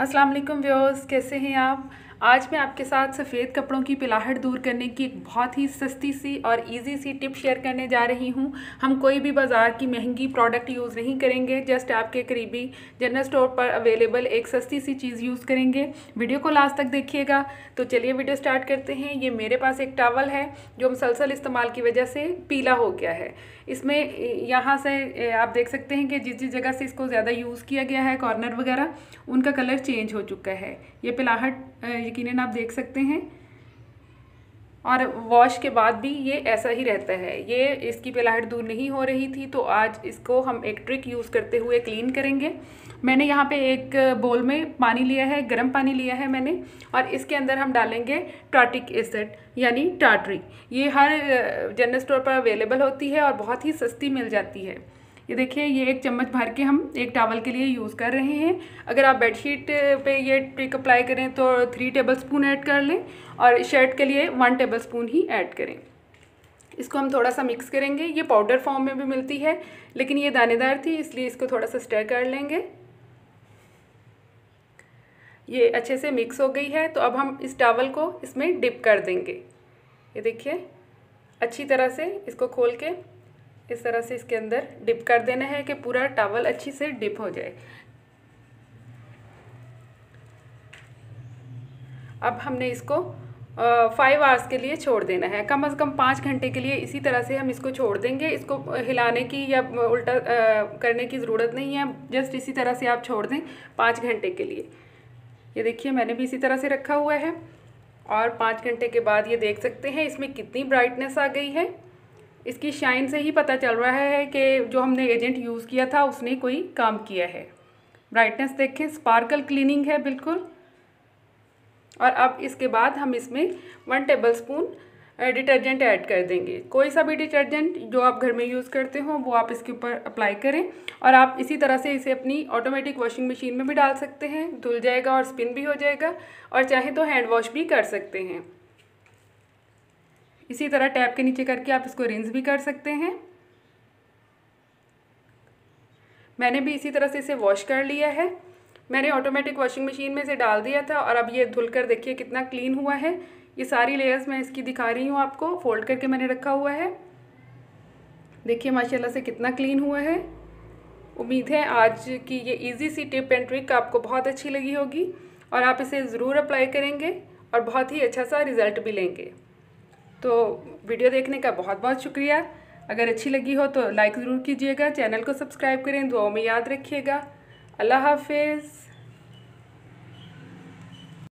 असलम वालेकुम कैसे हैं आप आज मैं आपके साथ सफ़ेद कपड़ों की पिलाहट दूर करने की एक बहुत ही सस्ती सी और इजी सी टिप शेयर करने जा रही हूँ हम कोई भी बाज़ार की महंगी प्रोडक्ट यूज़ नहीं करेंगे जस्ट आपके करीबी जनरल स्टोर पर अवेलेबल एक सस्ती सी चीज़ यूज़ करेंगे वीडियो को लास्ट तक देखिएगा तो चलिए वीडियो स्टार्ट करते हैं ये मेरे पास एक टावल है जो मुसलसल इस्तेमाल की वजह से पीला हो गया है इसमें यहाँ से आप देख सकते हैं कि जिस जिस जगह से इसको ज़्यादा यूज़ किया गया है कॉर्नर वगैरह उनका कलर चेंज हो चुका है ये पिलाहट यकीनन आप देख सकते हैं और वॉश के बाद भी ये ऐसा ही रहता है ये इसकी पिलाहट दूर नहीं हो रही थी तो आज इसको हम एक ट्रिक यूज़ करते हुए क्लीन करेंगे मैंने यहाँ पे एक बोल में पानी लिया है गर्म पानी लिया है मैंने और इसके अंदर हम डालेंगे टाटिक एसिड यानी टाटरी ये हर जनरल स्टोर पर अवेलेबल होती है और बहुत ही सस्ती मिल जाती है ये देखिए ये एक चम्मच भर के हम एक टावल के लिए यूज़ कर रहे हैं अगर आप बेडशीट पे ये ट्रिक अप्लाई करें तो थ्री टेबल स्पून ऐड कर लें और शर्ट के लिए वन टेबल स्पून ही ऐड करें इसको हम थोड़ा सा मिक्स करेंगे ये पाउडर फॉर्म में भी मिलती है लेकिन ये दानेदार थी इसलिए इसको थोड़ा सा स्टर कर लेंगे ये अच्छे से मिक्स हो गई है तो अब हम इस टावल को इसमें डिप कर देंगे ये देखिए अच्छी तरह से इसको खोल के इस तरह से इसके अंदर डिप कर देना है कि पूरा टावल अच्छी से डिप हो जाए अब हमने इसको फाइव आवर्स के लिए छोड़ देना है कम से कम पाँच घंटे के लिए इसी तरह से हम इसको छोड़ देंगे इसको हिलाने की या उल्टा आ, करने की ज़रूरत नहीं है जस्ट इसी तरह से आप छोड़ दें पाँच घंटे के लिए ये देखिए मैंने भी इसी तरह से रखा हुआ है और पाँच घंटे के बाद ये देख सकते हैं इसमें कितनी ब्राइटनेस आ गई है इसकी शाइन से ही पता चल रहा है कि जो हमने एजेंट यूज़ किया था उसने कोई काम किया है ब्राइटनेस देखें स्पार्कल क्लीनिंग है बिल्कुल और अब इसके बाद हम इसमें one tablespoon detergent add कर देंगे कोई सा भी डिटर्जेंट जो आप घर में यूज़ करते हो वो आप इसके ऊपर अप्लाई करें और आप इसी तरह से इसे अपनी ऑटोमेटिक वॉशिंग मशीन में भी डाल सकते हैं धुल जाएगा और स्पिन भी हो जाएगा और चाहे तो हैंड वॉश भी कर सकते हैं इसी तरह टैप के नीचे करके आप इसको अरेंज भी कर सकते हैं मैंने भी इसी तरह से इसे वॉश कर लिया है मैंने ऑटोमेटिक वॉशिंग मशीन में इसे डाल दिया था और अब ये धुलकर देखिए कितना क्लीन हुआ है ये सारी लेयर्स मैं इसकी दिखा रही हूँ आपको फोल्ड करके मैंने रखा हुआ है देखिए माशाल्लाह से कितना क्लीन हुआ है उम्मीद है आज की ये इजी सी टिप एंड ट्रिक आपको बहुत अच्छी लगी होगी और आप इसे ज़रूर अप्लाई करेंगे और बहुत ही अच्छा सा रिज़ल्ट भी लेंगे तो वीडियो देखने का बहुत बहुत शुक्रिया अगर अच्छी लगी हो तो लाइक ज़रूर कीजिएगा चैनल को सब्सक्राइब करें दुआओं में याद रखिएगा अल्लाह हाफिज़